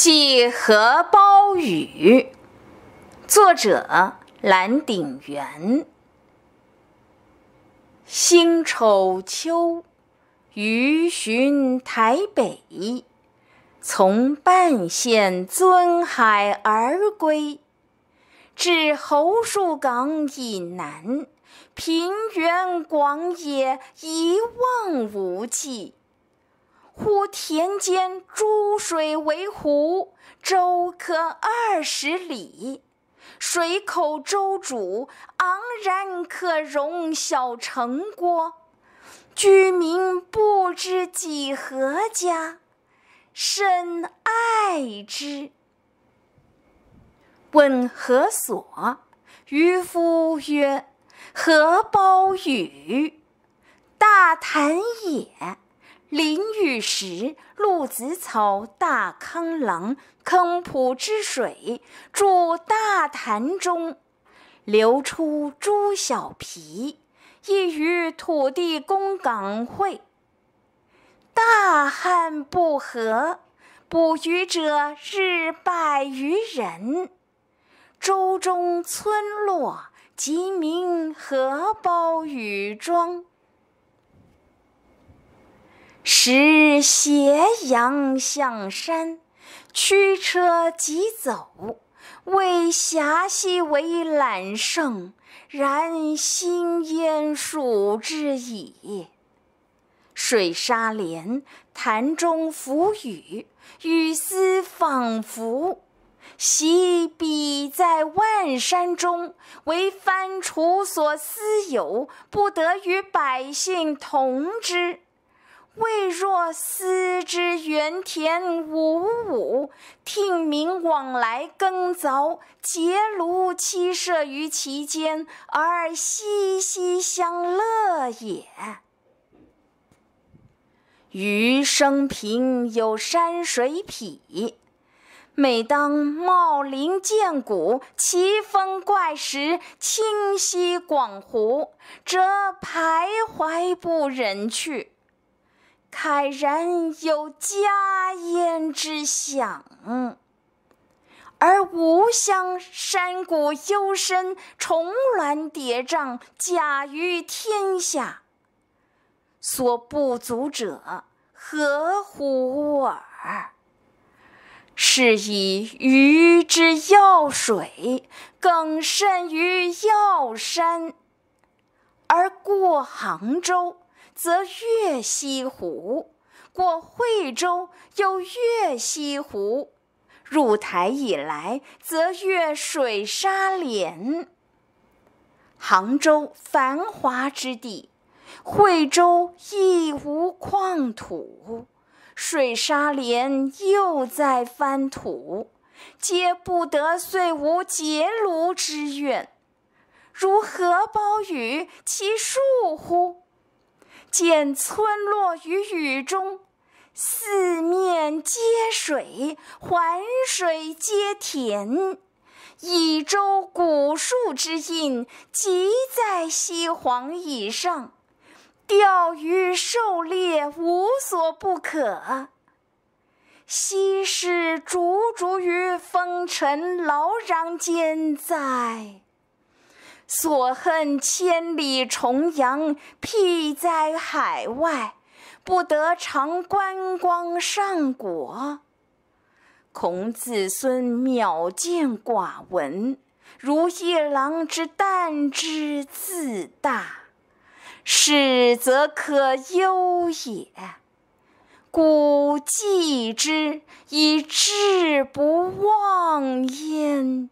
《几何包雨》，作者蓝鼎元。辛丑秋，余寻台北，从半线尊海而归，至侯树岗以南，平原广野，一望无际。湖田间诸水为湖，周可二十里，水口周主，昂然可容小城郭，居民不知几何家，深爱之。问何所？渔夫曰：“荷包雨，大潭也，临。”石鹿子草大坑郎坑浦之水注大潭中，流出诸小皮，亦于土地公港会。大旱不涸，捕鱼者日百余人。洲中村落，即名荷包与庄。时斜阳向山，驱车疾走，为峡兮为揽胜，然心焉属之矣。水沙连，潭中浮雨，雨丝仿佛。昔彼在万山中，为藩厨所私有，不得与百姓同之。未若思之园田五五，听民往来耕凿，结庐栖舍于其间，而熙熙相乐也。余生平有山水癖，每当茂林见谷、奇峰怪石、清溪广湖，则徘徊不忍去。慨然有家焉之想，而吾乡山谷幽深，重峦叠嶂，甲于天下。所不足者，何乎尔？是以鱼之药水，更甚于药山，而过杭州。则越西湖，过惠州，又越西湖。入台以来，则越水沙连。杭州繁华之地，惠州一无矿土，水沙连又在翻土，皆不得遂无结庐之愿。如何包雨其树乎？见村落于雨中，四面皆水，环水皆田。一周古树之印，即在西黄以上。钓鱼、狩猎无所不可。昔时逐逐于风尘劳攘间，在。所恨千里重洋，僻在海外，不得常观光上果。恐子孙渺见寡闻，如夜郎之淡之自大，始则可忧也。故记之，以志不忘焉。